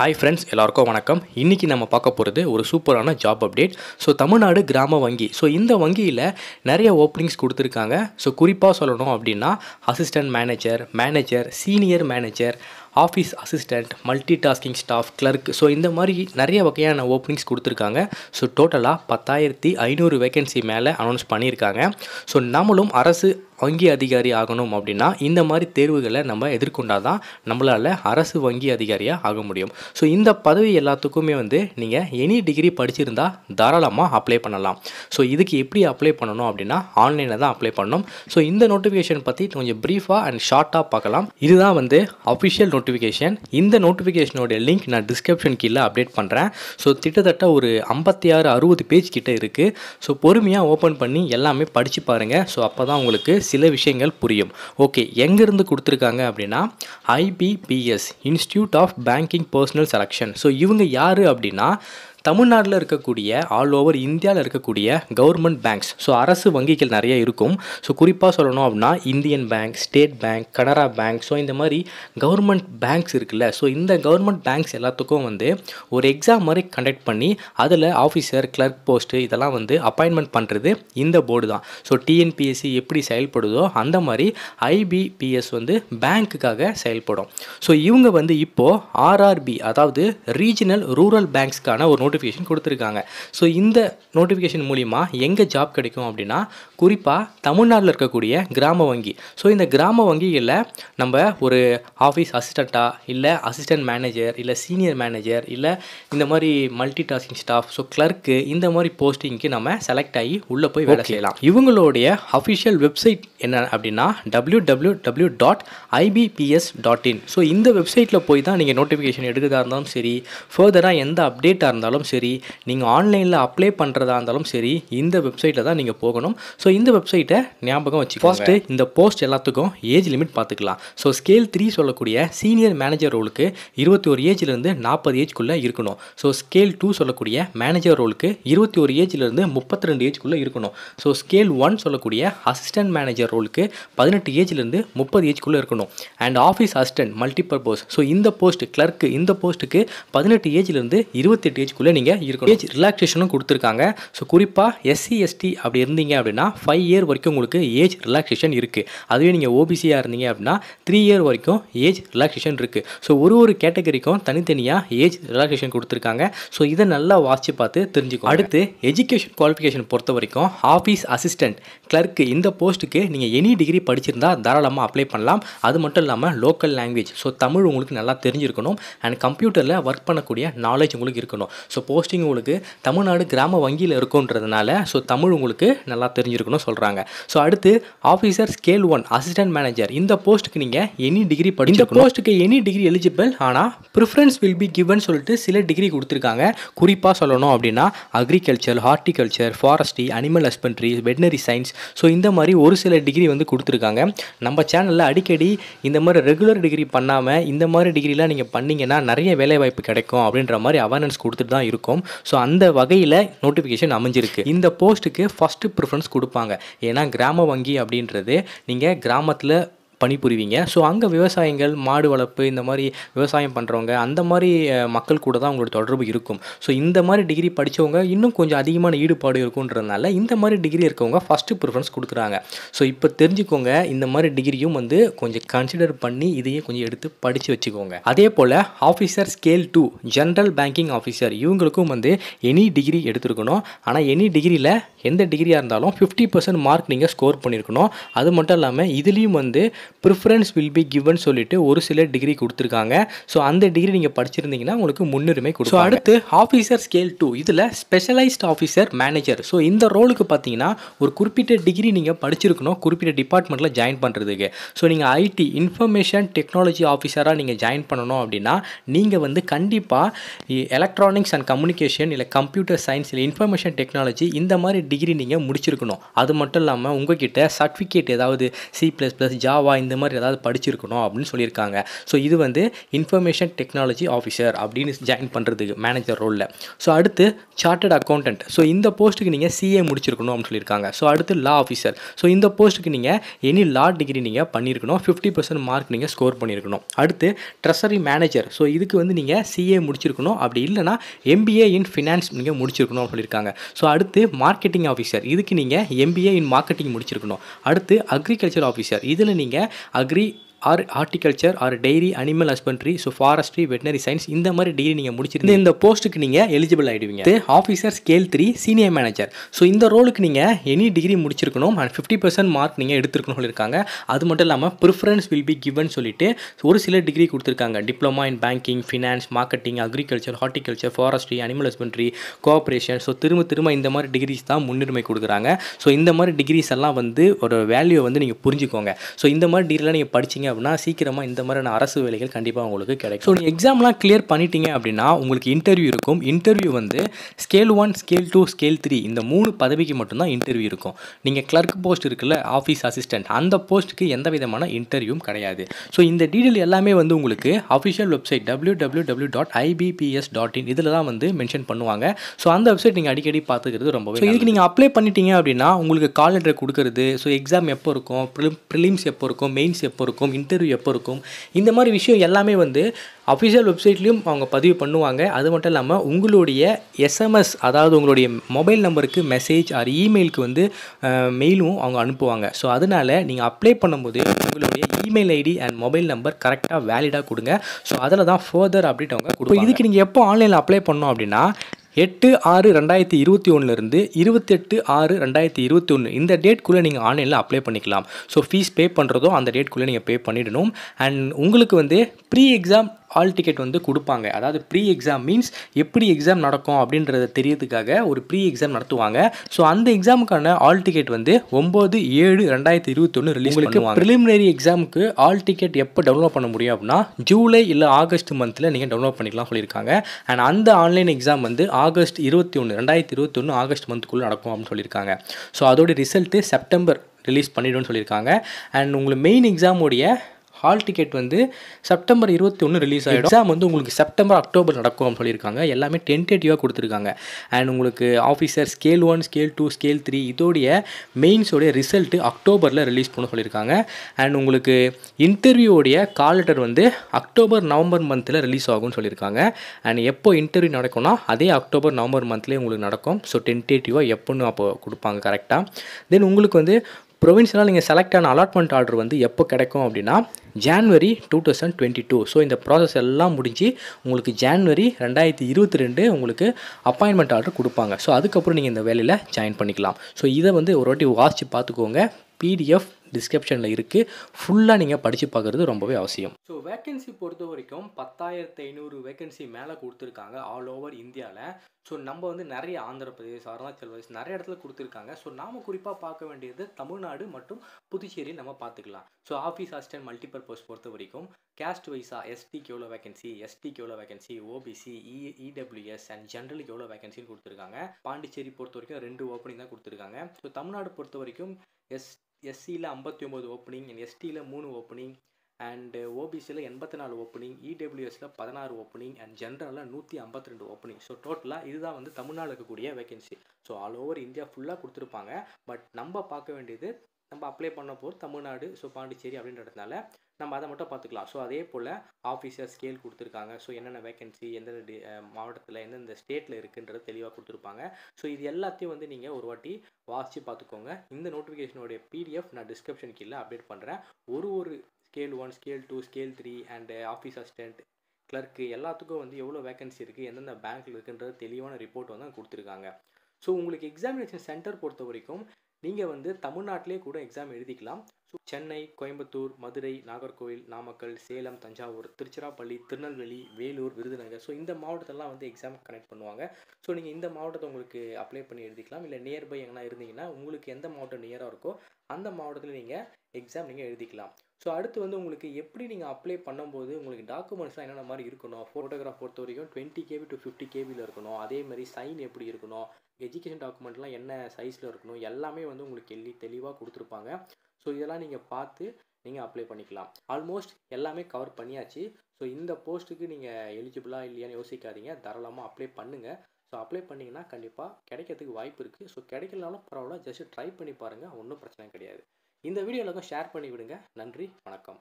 hi friends எல்லாருக்கும் வணக்கம் இன்றைக்கி நம்ம பார்க்க போகிறது ஒரு சூப்பரான ஜாப் அப்டேட் ஸோ தமிழ்நாடு கிராம வங்கி ஸோ இந்த வங்கியில் நிறைய ஓப்பனிங்ஸ் கொடுத்துருக்காங்க ஸோ குறிப்பாக சொல்லணும் அப்படின்னா assistant manager manager senior manager office assistant multi tasking staff clerk so இந்த மாதிரி நிறைய வகையான ஓப்பனிங்ஸ் கொடுத்துருக்காங்க ஸோ டோட்டலாக பத்தாயிரத்தி ஐநூறு வேகன்சி மேலே அனௌன்ஸ் பண்ணியிருக்காங்க ஸோ நம்மளும் அரசு வங்கி அதிகாரி ஆகணும் அப்படின்னா இந்த மாதிரி தேர்வுகளை நம்ம எதிர்கொண்டால் தான் நம்மளால் அரசு வங்கி அதிகாரியாக ஆக முடியும் ஸோ இந்த பதவி எல்லாத்துக்குமே வந்து நீங்கள் எனி டிகிரி படிச்சிருந்தால் தாராளமாக அப்ளை பண்ணலாம் ஸோ இதுக்கு எப்படி அப்ளை பண்ணணும் அப்படின்னா ஆன்லைனில் தான் அப்ளை பண்ணணும் ஸோ இந்த நோட்டிஃபிகேஷன் பற்றி கொஞ்சம் ப்ரீஃபாக அண்ட் ஷார்ட்டாக பார்க்கலாம் இதுதான் வந்து அஃபிஷியல் நோட்டிஃபிகேஷன் இந்த நோட்டிஃபிகேஷனோட லிங்க் நான் டிஸ்கிரிப்ஷன் கீழே அப்டேட் பண்ணுறேன் ஸோ கிட்டத்தட்ட ஒரு ஐம்பத்தி ஆறு அறுபது பேஜ் கிட்டே இருக்குது ஸோ பொறுமையாக ஓப்பன் பண்ணி எல்லாமே படித்து பாருங்கள் ஸோ அப்போ தான் உங்களுக்கு சில விஷயங்கள் புரியும் ஓகே எங்கேருந்து கொடுத்துருக்காங்க அப்படின்னா IBPS institute of banking personnel selection so இவங்க யார் அப்படின்னா தமிழ்நாட்டில் இருக்கக்கூடிய ஆல் ஓவர் இந்தியாவில் இருக்கக்கூடிய கவர்மெண்ட் பேங்க்ஸ் ஸோ அரசு வங்கிகள் நிறைய இருக்கும் ஸோ குறிப்பாக சொல்லணும் அப்படின்னா Indian bank state bank Canara bank so இந்த மாதிரி கவர்மெண்ட் பேங்க்ஸ் இருக்குல்ல ஸோ இந்த கவர்மெண்ட் பேங்க்ஸ் எல்லாத்துக்கும் வந்து ஒரு எக்ஸாம் மாதிரி கண்டக்ட் பண்ணி அதில் ஆஃபீஸர் கிளர்க் போஸ்ட்டு இதெல்லாம் வந்து அப்பாயின்மெண்ட் பண்ணுறது இந்த போர்டு தான் ஸோ டிஎன்பிஎஸ்சி எப்படி செயல்படுதோ அந்த மாதிரி ஐபிபிஎஸ் வந்து பேங்க்குக்காக செயல்படும் ஸோ இவங்க வந்து இப்போது ஆர்ஆர்பி அதாவது ரீஜனல் ரூரல் பேங்க்ஸ்க்கான ஒரு நோட்டிஃபிகேஷன் கொடுத்துருக்காங்க ஸோ இந்த நோட்டிஃபிகேஷன் மூலிமா எங்கே ஜாப் கிடைக்கும் அப்படின்னா குறிப்பாக தமிழ்நாட்டில் இருக்கக்கூடிய கிராம வங்கி ஸோ இந்த கிராம வங்கியில் நம்ம ஒரு ஆஃபீஸ் அசிஸ்டண்ட்டாக இல்லை அசிஸ்டன்ட் மேனேஜர் இல்லை சீனியர் மேனேஜர் இல்லை இந்த மாதிரி மல்டி டாஸ்கிங் ஸ்டாஃப் ஸோ கிளர்க்கு இந்த மாதிரி போஸ்டிங்க்கு நம்ம செலக்ட் ஆகி உள்ளே போய் வேலை செய்யலாம் இவங்களுடைய அஃபிஷியல் வெப்சைட் என்ன அப்படின்னா W W W dot IBPS dot in so இந்த வெப்சைட்டில் போய் தான் நீங்கள் நோட்டிஃபிகேஷன் எடுக்கிறதா இருந்தாலும் சரி ஃபர்தராக எந்த அப்டேட்டாக இருந்தாலும் இருந்தாலும் சரி நீங்கள் ஆன்லைனில் அப்ளை பண்ணுறதா இருந்தாலும் சரி இந்த வெப்சைட்டில் தான் நீங்கள் போகணும் ஸோ இந்த வெப்சைட்டை ஞாபகம் வச்சு ஃபஸ்ட்டு இந்த போஸ்ட் எல்லாத்துக்கும் ஏஜ் லிமிட் பார்த்துக்கலாம் ஸோ ஸ்கேல் த்ரீ சொல்லக்கூடிய சீனியர் மேனேஜர் ரோலுக்கு இருபத்தி ஒரு ஏஜ்லேருந்து நாற்பது ஏஜ்குள்ளே இருக்கணும் ஸோ ஸ்கேல் டூ சொல்லக்கூடிய மேனேஜர் ரோலுக்கு இருபத்தி ஒரு ஏஜ்லேருந்து முப்பத்தி ரெண்டு ஏஜ்குள்ளே இருக்கணும் ஸோ ஸ்கேல் ஒன் சொல்லக்கூடிய அசிஸ்டன்ட் மேனேஜர் ரோலுக்கு பதினெட்டு ஏஜ்லேருந்து முப்பது ஏஜ்குள்ளே இருக்கணும் and office assistant multipurpose so இந்த போஸ்ட் கிளர்க்கு இந்த போஸ்ட்டுக்கு பதினெட்டு ஏஜ்லேருந்து இருபத்தெட்டு ஏஜ்குள்ளே இதில் நீங்கள் இருக்கணும் ஏஜ் ரிலாக்ஸேஷனும் கொடுத்துருக்காங்க ஸோ குறிப்பாக எஸ்சி எஸ்டி அப்படி இருந்தீங்க அப்படின்னா ஃபைவ் இயர் வரைக்கும் உங்களுக்கு ஏஜ் ரிலாக்ஸேஷன் இருக்குது அதுவே நீங்கள் ஓபிசியாக இருந்தீங்க அப்படின்னா த்ரீ இயர் வரைக்கும் ஏஜ் ரிலாக்ஸேஷன் இருக்குது ஸோ ஒரு ஒரு கேட்டகரிக்கும் தனித்தனியாக ஏஜ் ரிலாக்ஸேஷன் கொடுத்துருக்காங்க ஸோ இதை நல்லா வாசித்து பார்த்து தெரிஞ்சுக்கும் அடுத்து எஜுகேஷன் குவாலிஃபிகேஷன் பொறுத்த வரைக்கும் ஆஃபீஸ் அசிஸ்டன்ட் கிளர்க்கு இந்த போஸ்ட்டுக்கு நீங்கள் எனி டிகிரி படிச்சிருந்தால் தாராளமாக அப்ளை பண்ணலாம் அது மட்டும் இல்லாமல் லோக்கல் லாங்குவேஜ் ஸோ தமிழ் உங்களுக்கு நல்லா தெரிஞ்சிருக்கணும் அண்ட் கம்ப்யூட்டரில் ஒர்க் பண்ணக்கூடிய நாலேஜ் உங்களுக்கு இருக்கணும் ஸோ ஸோ போஸ்டிங் உங்களுக்கு தமிழ்நாடு கிராம வங்கியில் இருக்குன்றதுனால ஸோ தமிழ் உங்களுக்கு நல்லா தெரிஞ்சிருக்கணும் சொல்கிறாங்க ஸோ அடுத்து officer scale one assistant manager இந்த போஸ்ட்டுக்கு நீங்கள் எனி டிகிரி படி இந்த போஸ்ட்டுக்கு எனி டிகிரி எலிஜிபிள் ஆனால் ப்ரிஃபரன்ஸ் வில் பி கிவன் சொல்லிட்டு சில டிகிரி கொடுத்துருக்காங்க குறிப்பாக சொல்லணும் அப்படின்னா agriculture horticulture forestry animal husbandry veterinary science so இந்த மாதிரி ஒரு சில டிகிரி வந்து கொடுத்துருக்காங்க நம்ம சேனலில் அடிக்கடி இந்த மாதிரி ரெகுலர் டிகிரி பண்ணாமல் இந்த மாதிரி டிகிரிலாம் நீங்கள் பண்ணிங்கன்னா நிறைய வேலைவாய்ப்பு கிடைக்கும் அப்படின்ற மாதிரி அவேர்னஸ் கொடுத்துட்டு தான் இருக்கும் ஸோ அந்த வகையில் நோட்டிஃபிகேஷன் அமைஞ்சிருக்கு இந்த போஸ்ட்டுக்கு ஃபஸ்ட்டு ப்ரிஃபரன்ஸ் கொடுப்பாங்க ஏன்னா கிராம வங்கி அப்படின்றது நீங்கள் கிராமத்தில் பணிபுரிவீங்க ஸோ அங்கே விவசாயிகள் மாடு வளர்ப்பு இந்த மாதிரி விவசாயம் பண்ணுறவங்க அந்த மாதிரி மக்கள் கூட தான் உங்களோட தொடர்பு இருக்கும் ஸோ இந்த மாதிரி டிகிரி படித்தவங்க இன்னும் கொஞ்சம் அதிகமான ஈடுபாடு இருக்குன்றதுனால இந்த மாதிரி டிகிரி இருக்கவங்க ஃபஸ்ட்டு ப்ரிஃபரன்ஸ் கொடுக்குறாங்க ஸோ இப்போ தெரிஞ்சுக்கோங்க இந்த மாதிரி டிகிரியும் வந்து கொஞ்சம் கன்சிடர் பண்ணி இதையும் கொஞ்சம் எடுத்து படித்து வச்சுக்கோங்க அதே போல் officer scale two general banking officer இவங்களுக்கும் வந்து எனி டிகிரி எடுத்துருக்கணும் ஆனால் எனி டிகிரியில் எந்த டிகிரியாக இருந்தாலும் ஃபிஃப்டி பர்சன்ட் மார்க் நீங்கள் ஸ்கோர் பண்ணியிருக்கணும் அது மட்டும் இல்லாமல் இதுலேயும் வந்து ப்ரிஃபரன்ஸ் வில் பி கிவன் சொல்லிட்டு ஒரு சில டிகிரி கொடுத்துருக்காங்க ஸோ அந்த டிகிரி நீங்கள் படிச்சிருந்தீங்கன்னா உங்களுக்கு முன்னுரிமை கொடுக்கும் ஸோ அடுத்து ஆஃபீஸர் ஸ்கேல் டூ இதில் ஸ்பெஷலைஸ்ட் ஆஃபீஸர் மேனேஜர் ஸோ இந்த ரோலுக்கு பார்த்தீங்கன்னா ஒரு குறிப்பிட்ட டிகிரி நீங்கள் படிச்சிருக்கணும் குறிப்பிட்ட டிபார்ட்மெண்ட்டில் ஜாயின் பண்ணுறதுக்கு ஸோ நீங்கள் ஐடி இன்ஃபர்மேஷன் டெக்னாலஜி ஆஃபீஸராக நீங்கள் ஜாயின் பண்ணணும் அப்படின்னா நீங்கள் வந்து கண்டிப்பாக எலக்ட்ரானிக்ஸ் அண்ட் கம்யூனிகேஷன் இல்லை கம்ப்யூட்டர் சயின்ஸ் இல்லை இன்ஃபர்மேஷன் டெக்னாலஜி இந்த மாதிரி டிகிரி நீங்கள் முடிச்சிருக்கணும் அது மட்டும் இல்லாமல் உங்ககிட்ட சர்டிஃபிகேட் ஏதாவது சி ப்ளஸ் ப்ளஸ் ஜாவா இந்த மாதிரி ஏதாவது படிச்சிருக்கணும் அப்படின்னு சொல்லியிருக்காங்க ஸோ இது வந்து இன்ஃபர்மேஷன் டெக்னாலஜி ஆஃபீஸர் அப்படின்னு ஜாயின் பண்ணுறதுக்கு மேனேஜர் ரோலில் ஸோ அடுத்து சார்ட்டட் அக்கௌண்டன்ட் ஸோ இந்த போஸ்ட்டுக்கு நீங்கள் சிஏ முடிச்சிருக்கணும் அப்படின்னு சொல்லியிருக்காங்க ஸோ அடுத்து லா ஆஃபீஸர் ஸோ இந்த போஸ்ட்டுக்கு நீங்கள் எனி லா டிகிரி நீங்கள் பண்ணியிருக்கணும் ஃபிஃப்டி பர்சன்ட் மார்க் நீங்கள் ஸ்கோர் பண்ணியிருக்கணும் அடுத்து ட்ரெஸரி மேனேஜர் ஸோ இதுக்கு வந்து நீங்கள் சிஏ முடிச்சிருக்கணும் அப்படி இல்லைனா எம்பிஏ இன் ஃபினான்ஸ் நீங்கள் முடிச்சிருக்கணும் அப்படின்னு சொல்லியிருக்காங்க ஸோ அடுத்து மார்க்கெட்டிங் ஆஃபீஸர் இதுக்கு நீங்கள் எம்பிஏ இன் மார்க்கெட்டிங் முடிச்சிருக்கணும் அடுத்து அக்ரிகல்ச்சர் ஆஃபீஸர் இதில் நீங்கள் agree or horticulture or dairy animal husbandry so forestry veterinary science இந்த மாதிரி டிகிரி நீங்கள் முடிச்சிருந்து இந்த போஸ்ட்டுக்கு நீங்கள் எலிஜிபிள் ஆகிடுவீங்க officer scale three senior manager so இந்த ரோலுக்கு நீங்கள் எனி டிகிரி முடிச்சிருக்கணும் அண்ட் ஃபிஃப்டி பர்சன்ட் மார்க் நீங்கள் எடுத்துருக்கணும் சொல்லியிருக்காங்க அது மட்டும் இல்லாமல் ப்ரிஃபரன்ஸ் வில் பி கிவன் சொல்லிட்டு ஒரு சில டிகிரி கொடுத்துருக்காங்க diploma in banking finance marketing agriculture horticulture forestry animal husbandry cooperation so திரும்ப திரும்ப இந்த மாதிரி டிகிரிஸ் தான் முன்னுரிமை கொடுக்குறாங்க ஸோ இந்த மாதிரி டிகிரிஸ் எல்லாம் வந்து ஒரு வேல்யூவை வந்து நீங்கள் புரிஞ்சுக்கோங்க ஸோ இந்த மாதிரி டிகிரிலாம் நீங்கள் படிச்சிங்க அப்படின்னா சீக்கிரமாக இந்த மாதிரியான அரசு வேலைகள் கண்டிப்பாக உங்களுக்கு கிடைக்கும் ஸோ நீங்கள் எக்ஸாம்லாம் கிளியர் பண்ணிட்டீங்க அப்படின்னா உங்களுக்கு இன்டர்வியூ இருக்கும் இன்டர்வியூ வந்து scale one scale two scale three இந்த மூணு பதவிக்கு மட்டும்தான் இன்டர்வியூ இருக்கும் நீங்கள் கிளர்க் போஸ்ட் இருக்குல்ல ஆஃபீஸ் அசிஸ்டன்ட் அந்த போஸ்ட்டுக்கு எந்த விதமான இன்டர்வியூவும் கிடையாது ஸோ இந்த டீட்டெயில் எல்லாமே வந்து உங்களுக்கு official website W W W dot IBPS dot in இதில் தான் வந்து மென்ஷன் பண்ணுவாங்க ஸோ அந்த வெப்சைட் நீங்கள் அடிக்கடி பார்த்துக்கிறது ரொம்பவே இதுக்கு நீங்கள் அப்ளை பண்ணிட்டீங்க அப்படின்னா உங்களுக்கு கால் லெட்டர் கொடுக்குறது ஸோ எக்ஸாம் எப்போ இருக்கும் ப்ரிலிம்ஸ் எப்போ இருக்கும் மெயின்ஸ் எப்போ இருக்கும் இன்டர்வியூ எப்போ இருக்கும் இந்த மாதிரி விஷயம் எல்லாமே வந்து அஃபிஷியல் வெப்சைட்லேயும் அவங்க பதிவு பண்ணுவாங்க அது மட்டும் இல்லாமல் உங்களுடைய எஸ்எம்எஸ் அதாவது உங்களுடைய மொபைல் நம்பருக்கு மெசேஜ் ஆர் இமெயிலுக்கு வந்து மெயிலும் அவங்க அனுப்புவாங்க ஸோ அதனால் நீங்கள் அப்ளை பண்ணும்போது உங்களுடைய email ID and mobile number கரெக்டாக வேலிடாக கொடுங்க ஸோ அதில் தான் ஃபர்தர் அப்டேட் அவங்க கொடுப்போம் இதுக்கு நீங்கள் எப்போ ஆன்லைனில் அப்ளை பண்ணோம் அப்படின்னா எட்டு ஆறு ரெண்டாயிரத்தி இருபத்தி ஒன்றுலேருந்து இருபத்தெட்டு ஆறு ரெண்டாயிரத்தி இருபத்தி ஒன்று இந்த டேட்குள்ளே நீங்கள் ஆன்லைனில் அப்ளை பண்ணிக்கலாம் ஸோ ஃபீஸ் பே பண்ணுறதோ அந்த டேட்குள்ளே நீங்கள் பே பண்ணிடணும் அண்ட் உங்களுக்கு வந்து ப்ரீ எக்ஸாம் ஆல் டிக்கெட் வந்து கொடுப்பாங்க அதாவது ப்ரீ எக்ஸாம் மீன்ஸ் எப்படி எக்ஸாம் நடக்கும் அப்படின்றத தெரியறதுக்காக ஒரு ப்ரீ எக்ஸாம் நடத்துவாங்க ஸோ அந்த எக்ஸாமுக்கான ஆல் டிக்கெட் வந்து ஒம்பது ஏழு ரெண்டாயிரத்தி இருபத்தொன்று ரிலீஸ் பண்ணுவாங்க ப்ரிலிமினரி எக்ஸாமுக்கு ஆல் டிக்கெட் எப்போ டவுன்லோட் பண்ண முடியும் அப்படின்னா ஜூலை இல்லை ஆகஸ்ட் மந்தில் நீங்கள் டவுன்லோட் பண்ணிக்கலாம் சொல்லியிருக்காங்க அண்ட் அந்த ஆன்லைன் எக்ஸாம் வந்து ஆகஸ்ட் இருபத்தி ஒன்று ரெண்டாயிரத்தி இருபத்தொன்று ஆகஸ்ட் மந்த்துக்குள்ளே நடக்கும் அப்படின்னு சொல்லியிருக்காங்க ஸோ அதோடைய ரிசல்ட்டு செப்டம்பர் ரிலீஸ் பண்ணிடும்னு சொல்லியிருக்காங்க அண்ட் உங்களுக்கு மெயின் எக்ஸாமுடைய ஹால் டிக்கெட் வந்து செப்டம்பர் இருபத்தி ஒன்று ரிலீஸ் ஆகிடும் எக்ஸாம் வந்து உங்களுக்கு செப்டம்பர் அக்டோபர் நடக்கும் சொல்லியிருக்காங்க எல்லாமே டென்டேட்டிவாக கொடுத்துருக்காங்க அண்ட் உங்களுக்கு officer scale one scale two scale three இதோடைய மெயின்ஸோடைய ரிசல்ட்டு அக்டோபரில் ரிலீஸ் பண்ண சொல்லியிருக்காங்க அண்ட் உங்களுக்கு இன்டர்வியூடைய கால் லெட்டர் வந்து அக்டோபர் நவம்பர் மந்தில் ரிலீஸ் ஆகும்னு சொல்லியிருக்காங்க அண்ட் எப்போ இன்டர்வியூ நடக்கும்னா அதே அக்டோபர் நவம்பர் மந்த்லேயே உங்களுக்கு நடக்கும் ஸோ டென்டேட்டிவாக எப்போன்னு அப்போ கொடுப்பாங்க கரெக்டாக தென் உங்களுக்கு வந்து ப்ரொவின்ஸ்னால் நீங்கள் செலக்ட் ஆன அலாட்மெண்ட் ஆர்டர் வந்து எப்போ கிடைக்கும் அப்படின்னா January two thousand twenty two so இந்த ப்ராசஸ் எல்லாம் முடிஞ்சு உங்களுக்கு ஜான்வரி ரெண்டாயிரத்தி இருபத்தி ரெண்டு உங்களுக்கு அப்பாயின்மெண்ட் ஆர்டர் கொடுப்பாங்க ஸோ அதுக்கப்புறம் நீங்கள் இந்த வேலையில் ஜாயின் பண்ணிக்கலாம் ஸோ இதை வந்து ஒரு வாட்டி வாசித்து பார்த்துக்கோங்க பிடிஎஃப் டிஸ்கிரிப்ஷனில் இருக்குது ஃபுல்லாக நீங்கள் படித்து பார்க்குறது ரொம்பவே அவசியம் ஸோ வேக்கன்சி பொறுத்த வரைக்கும் பத்தாயிரத்து ஐநூறு வேக்கன்சி மேலே கொடுத்துருக்காங்க ஆல் ஓவர் இந்தியாவில் ஸோ நம்ம வந்து நிறைய ஆந்திர பிரதேஷ் அருணாச்சல் பிரதேஷ் நிறைய இடத்துல கொடுத்துருக்காங்க ஸோ நாம் குறிப்பாக பார்க்க வேண்டியது தமிழ்நாடு மற்றும் புதுச்சேரியில் நம்ம பார்த்துக்கலாம் so office assistant multipurpose post பொறுத்த வரைக்கும் கேஸ்ட் வைஸாக எஸ்டிக்கு எவ்வளோ வேகன்சி எஸ்டிக்கு எவ்வளோ வேகன்சி ஓபிசி இ இடபிள்யூஎஸ் அண்ட் e, ஜென்ரலுக்கு e எவ்வளோ வேகன்சின்னு கொடுத்துருக்காங்க பாண்டிச்சேரி பொறுத்த வரைக்கும் ரெண்டு ஓப்பனிங் தான் கொடுத்துருக்காங்க ஸோ தமிழ்நாடு பொறுத்த வரைக்கும் எஸ் எஸ்சியில் ஐம்பத்தி ஒம்பது ஓப்பனிங் அண்ட் எஸ்டியில் மூணு ஓப்பனிங் அண்டு ஓபிசியில் எண்பத்தி நாலு ஓப்பனிங் இடபிள்யூஎஸில் பதினாறு ஓப்பனிங் அண்ட் ஜென்ரலில் நூற்றி ஐம்பத்தி ரெண்டு ஓப்பனிங் ஸோ டோட்டலாக இதுதான் வந்து தமிழ்நாடு இருக்கக்கூடிய vacancy so all over India ஃபுல்லாக கொடுத்துருப்பாங்க பட் நம்ம பார்க்க வேண்டியது நம்ம அப்ளை பண்ண போகிறது தமிழ்நாடு ஸோ பாண்டிச்சேரி அப்படின்றதுனால நம்ம அதை மட்டும் பார்த்துக்கலாம் ஸோ அதே போல் ஆஃபீஸர் ஸ்கேல் கொடுத்துருக்காங்க ஸோ என்னென்ன வேகன்சி எந்தெந்த மாவட்டத்தில் எந்தெந்த ஸ்டேட்டில் இருக்குன்றது தெளிவாக கொடுத்துருப்பாங்க ஸோ இது எல்லாத்தையும் வந்து நீங்கள் ஒரு வாட்டி வாசித்து பார்த்துக்கோங்க இந்த நோட்டிஃபிகேஷனுடைய பிடிஎஃப் நான் டிஸ்கிரிப்ஷன் கீழே அப்டேட் பண்ணுறேன் ஒரு ஒரு scale one scale two scale three and office assistant clerk எல்லாத்துக்கும் வந்து எவ்வளோ வேக்கன்சி இருக்குது எந்தெந்த பேங்க்கில் இருக்குன்றது தெளிவான ரிப்போர்ட் வந்து கொடுத்துருக்காங்க ஸோ உங்களுக்கு எக்ஸாமினேஷன் சென்டர் பொறுத்த வரைக்கும் நீங்கள் வந்து தமிழ்நாட்டிலே கூட எக்ஸாம் எழுதிக்கலாம் சென்னை கோயம்புத்தூர் மதுரை நாகர்கோவில் நாமக்கல் சேலம் தஞ்சாவூர் திருச்சிராப்பள்ளி திருநெல்வேலி வேலூர் விருதுநகர் ஸோ இந்த மாவட்டத்தெல்லாம் வந்து எக்ஸாம் கனெக்ட் பண்ணுவாங்க ஸோ நீங்கள் இந்த மாவட்டத்தை உங்களுக்கு அப்ளை பண்ணி எழுதிக்கலாம் இல்லை நியர்பை எங்கன்னா இருந்தீங்கன்னா உங்களுக்கு எந்த மாவட்டம் நியராக இருக்கோ அந்த மாவட்டத்தில் நீங்கள் எக்ஸாம் நீங்கள் எழுதிக்கலாம் ஸோ அடுத்து வந்து உங்களுக்கு எப்படி நீங்கள் அப்ளை பண்ணும்போது உங்களுக்கு டாக்குமெண்ட்ஸ்லாம் என்னென்ன மாதிரி இருக்கணும் ஃபோட்டோகிராஃப் பொறுத்த வரைக்கும் டுவெண்ட்டி கேபி டு ஃபிஃப்டி கேபியில் இருக்கணும் அதே மாதிரி சைன் எப்படி இருக்கணும் எஜுகேஷன் டாக்குமெண்ட்லாம் என்ன சைஸில் இருக்கணும் எல்லாமே வந்து உங்களுக்கு எல்லி தெளிவாக கொடுத்துருப்பாங்க ஸோ இதெல்லாம் நீங்கள் பார்த்து நீங்கள் அப்ளை பண்ணிக்கலாம் ஆல்மோஸ்ட் எல்லாமே கவர் பண்ணியாச்சு ஸோ இந்த போஸ்ட்டுக்கு நீங்கள் எலிஜிபிளாக இல்லையான்னு யோசிக்காதீங்க தாராளமாக அப்ளை பண்ணுங்கள் ஸோ அப்ளை பண்ணிங்கன்னா கண்டிப்பாக கிடைக்கிறதுக்கு வாய்ப்பு இருக்குது ஸோ கிடைக்கலனாலும் பரவாயில்ல ஜஸ்ட் ட்ரை பண்ணி பாருங்கள் ஒன்றும் பிரச்சனை கிடையாது இந்த வீடியோவில் ஷேர் பண்ணி விடுங்க நன்றி வணக்கம்